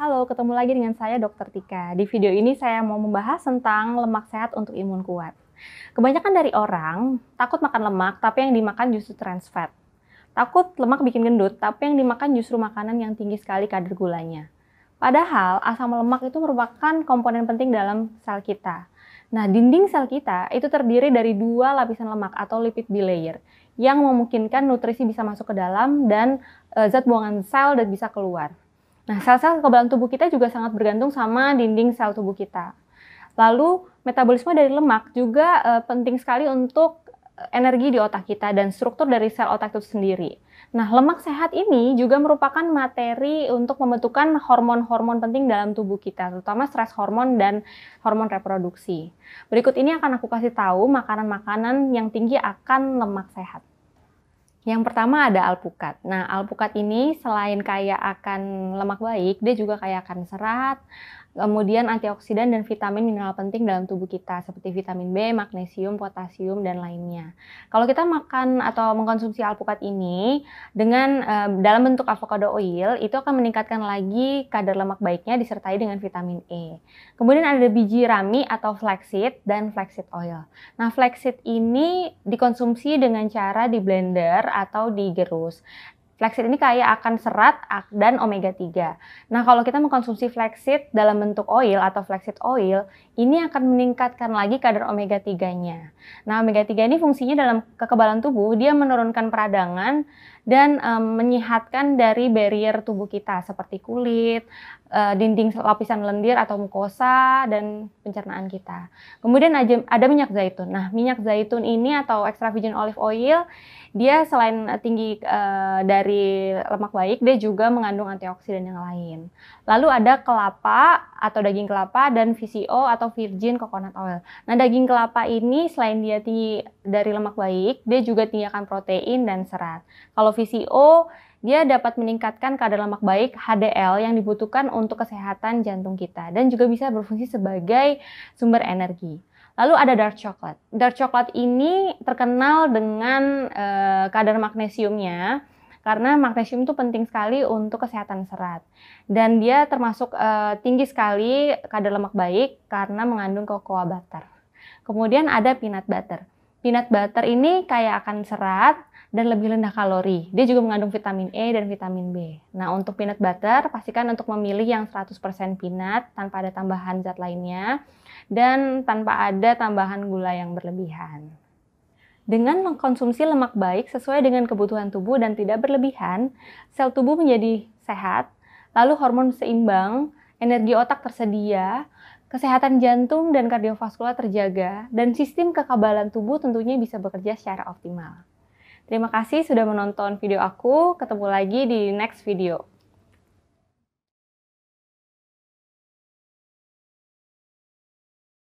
Halo, ketemu lagi dengan saya Dr. Tika. Di video ini saya mau membahas tentang lemak sehat untuk imun kuat. Kebanyakan dari orang takut makan lemak, tapi yang dimakan justru trans fat. Takut lemak bikin gendut, tapi yang dimakan justru makanan yang tinggi sekali kadar gulanya. Padahal asam lemak itu merupakan komponen penting dalam sel kita. Nah, dinding sel kita itu terdiri dari dua lapisan lemak atau lipid bilayer yang memungkinkan nutrisi bisa masuk ke dalam dan eh, zat buangan sel dan bisa keluar. Nah, sel-sel kekebalan tubuh kita juga sangat bergantung sama dinding sel tubuh kita. Lalu, metabolisme dari lemak juga e, penting sekali untuk eh, energi di otak kita dan struktur dari sel otak itu sendiri. Nah, lemak sehat ini juga merupakan materi untuk membentukkan hormon-hormon penting dalam tubuh kita, terutama stres hormon dan hormon reproduksi. Berikut ini akan aku kasih tahu makanan-makanan yang tinggi akan lemak sehat. Yang pertama ada alpukat. Nah, alpukat ini selain kaya akan lemak baik, dia juga kaya akan serat, kemudian antioksidan dan vitamin mineral penting dalam tubuh kita seperti vitamin B, magnesium, potasium dan lainnya. Kalau kita makan atau mengkonsumsi alpukat ini dengan eh, dalam bentuk avocado oil, itu akan meningkatkan lagi kadar lemak baiknya disertai dengan vitamin E. Kemudian ada biji rami atau flaxseed dan flaxseed oil. Nah, flaxseed ini dikonsumsi dengan cara di blender atau digerus. Flaxseed ini kaya akan serat dan omega 3. Nah, kalau kita mengkonsumsi flaxseed dalam bentuk oil atau flaxseed oil, ini akan meningkatkan lagi kadar omega 3-nya. Nah, omega 3 ini fungsinya dalam kekebalan tubuh, dia menurunkan peradangan dan um, menyehatkan dari barrier tubuh kita seperti kulit, eh, dinding lapisan lendir atau mukosa dan pencernaan kita. Kemudian ada minyak zaitun. Nah, minyak zaitun ini atau extra virgin olive oil, dia selain tinggi eh, dari dari lemak baik, dia juga mengandung antioksidan yang lain. Lalu ada kelapa atau daging kelapa dan VCO atau virgin coconut oil. Nah, daging kelapa ini selain dia tinggi dari lemak baik, dia juga tinggi akan protein dan serat. Kalau VCO, dia dapat meningkatkan kadar lemak baik HDL yang dibutuhkan untuk kesehatan jantung kita dan juga bisa berfungsi sebagai sumber energi. Lalu ada dark chocolate. Dark chocolate ini terkenal dengan uh, kadar magnesiumnya karena magnesium itu penting sekali untuk kesehatan serat dan dia termasuk e, tinggi sekali kadar lemak baik karena mengandung cocoa butter. Kemudian ada peanut butter. Peanut butter ini kayak akan serat dan lebih rendah kalori. Dia juga mengandung vitamin E dan vitamin B. Nah, untuk peanut butter, pastikan untuk memilih yang 100% peanut tanpa ada tambahan zat lainnya dan tanpa ada tambahan gula yang berlebihan. Dengan mengkonsumsi lemak baik sesuai dengan kebutuhan tubuh dan tidak berlebihan, sel tubuh menjadi sehat, lalu hormon seimbang, energi otak tersedia, kesehatan jantung dan kardiovaskular terjaga, dan sistem kekebalan tubuh tentunya bisa bekerja secara optimal. Terima kasih sudah menonton video aku, ketemu lagi di next video.